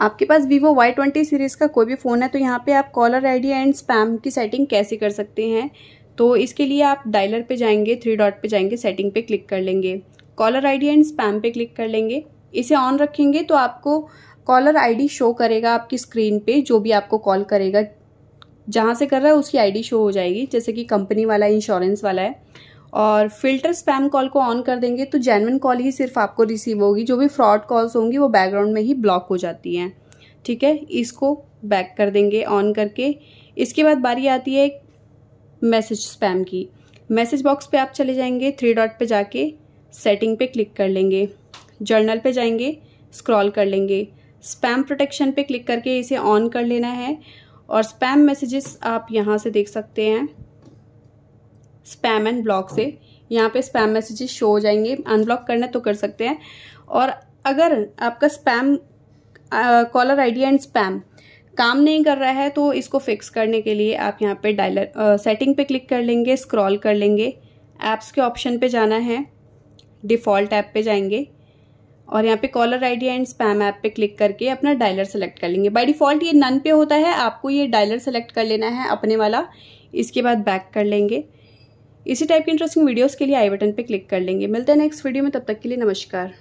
आपके पास Vivo Y twenty series का कोई भी फ़ोन है तो यहाँ पे आप कॉलर आईडी एंड स्पैम की सेटिंग कैसे कर सकते हैं तो इसके लिए आप डायलर पे जाएंगे थ्री डॉट पे जाएंगे सेटिंग पे क्लिक कर लेंगे कॉलर आईडी एंड स्पैम पे क्लिक कर लेंगे इसे ऑन रखेंगे तो आपको कॉलर आईडी शो करेगा आपकी स्क्रीन पे जो भी आपको कॉल करेगा जहाँ से कर रहा है उसकी आई शो हो जाएगी जैसे कि कंपनी वाला इंश्योरेंस वाला है और फिल्टर स्पैम कॉल को ऑन कर देंगे तो जेनविन कॉल ही सिर्फ आपको रिसीव होगी जो भी फ्रॉड कॉल्स होंगी वो बैकग्राउंड में ही ब्लॉक हो जाती हैं ठीक है इसको बैक कर देंगे ऑन करके इसके बाद बारी आती है मैसेज स्पैम की मैसेज बॉक्स पे आप चले जाएंगे थ्री डॉट पे जाके सेटिंग पे क्लिक कर लेंगे जर्नल पे जाएंगे स्क्रॉल कर लेंगे स्पैम प्रोटेक्शन पे क्लिक करके इसे ऑन कर लेना है और स्पैम मैसेजेस आप यहाँ से देख सकते हैं स्पैम एंड ब्लॉक से यहाँ पे स्पैम मैसेजेस शो हो जाएंगे अनब्लॉक करना तो कर सकते हैं और अगर आपका spam caller ID and spam काम नहीं कर रहा है तो इसको फिक्स करने के लिए आप यहाँ पे डायलर सेटिंग पे क्लिक कर लेंगे स्क्रॉल कर लेंगे ऐप्स के ऑप्शन पे जाना है डिफ़ॉल्ट ऐप पे जाएंगे और यहाँ पे caller ID and spam app पे क्लिक करके अपना डायलर सेलेक्ट कर लेंगे बाय डिफ़ॉल्ट ये नन पे होता है आपको ये डायलर सेलेक्ट कर लेना है अपने वाला इसके बाद बैक कर लेंगे इसी टाइप की इंटरेस्टिंग वीडियोस के लिए आई बटन पर क्लिक कर लेंगे मिलते हैं नेक्स्ट वीडियो में तब तक के लिए नमस्कार